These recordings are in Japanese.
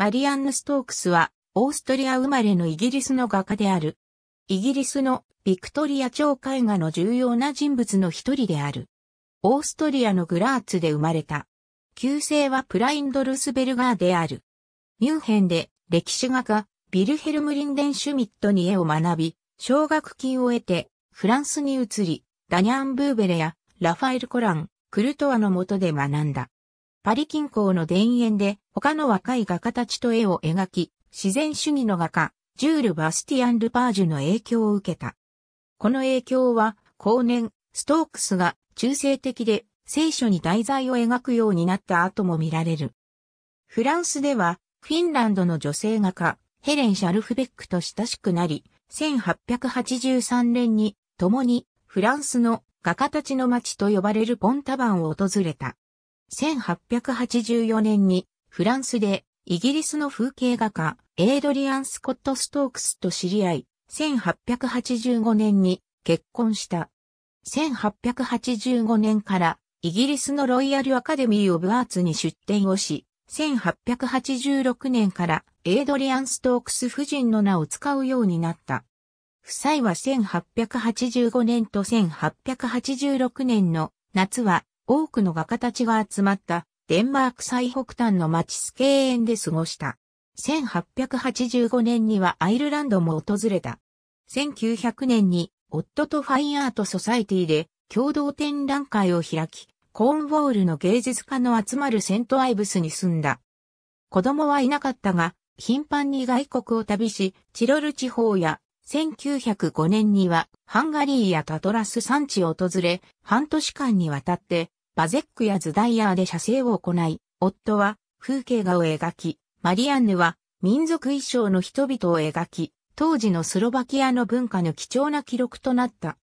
マリアンヌ・ストークスは、オーストリア生まれのイギリスの画家である。イギリスのビクトリア朝絵画の重要な人物の一人である。オーストリアのグラーツで生まれた。旧姓はプラインドルスベルガーである。ミュンヘンで歴史画家、ビルヘルム・リンデン・シュミットに絵を学び、奨学金を得て、フランスに移り、ダニャン・ブーベレやラファエル・コラン、クルトワの下で学んだ。パリ近郊の田園で他の若い画家たちと絵を描き、自然主義の画家、ジュール・バスティアン・ルパージュの影響を受けた。この影響は、後年、ストークスが中性的で聖書に題材を描くようになった後も見られる。フランスでは、フィンランドの女性画家、ヘレン・シャルフベックと親しくなり、1883年に、共に、フランスの画家たちの街と呼ばれるポンタバンを訪れた。1884年に、フランスでイギリスの風景画家、エイドリアン・スコット・ストークスと知り合い、1885年に結婚した。1885年からイギリスのロイヤル・アカデミー・オブ・アーツに出展をし、1886年からエイドリアン・ストークス夫人の名を使うようになった。夫妻は1885年と1886年の夏は多くの画家たちが集まったデンマーク最北端の町スケーエンで過ごした。1885年にはアイルランドも訪れた。1900年に夫とファインアートソサイティで共同展覧会を開き、コーンウォールの芸術家の集まるセントアイブスに住んだ。子供はいなかったが、頻繁に外国を旅し、チロル地方や1905年にはハンガリーやタトラス山地を訪れ、半年間にわたってバゼックやズダイヤーで写生を行い、夫は風景画を描き、マリアンヌは民族衣装の人々を描き、当時のスロバキアの文化の貴重な記録となった。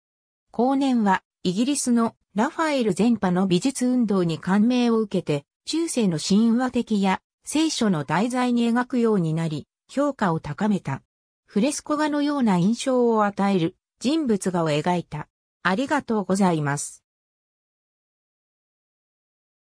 後年はイギリスのラファエル全派の美術運動に感銘を受けて、中世の神話的や聖書の題材に描くようになり、評価を高めた。フレスコ画のような印象を与える人物画を描いた。ありがとうございます。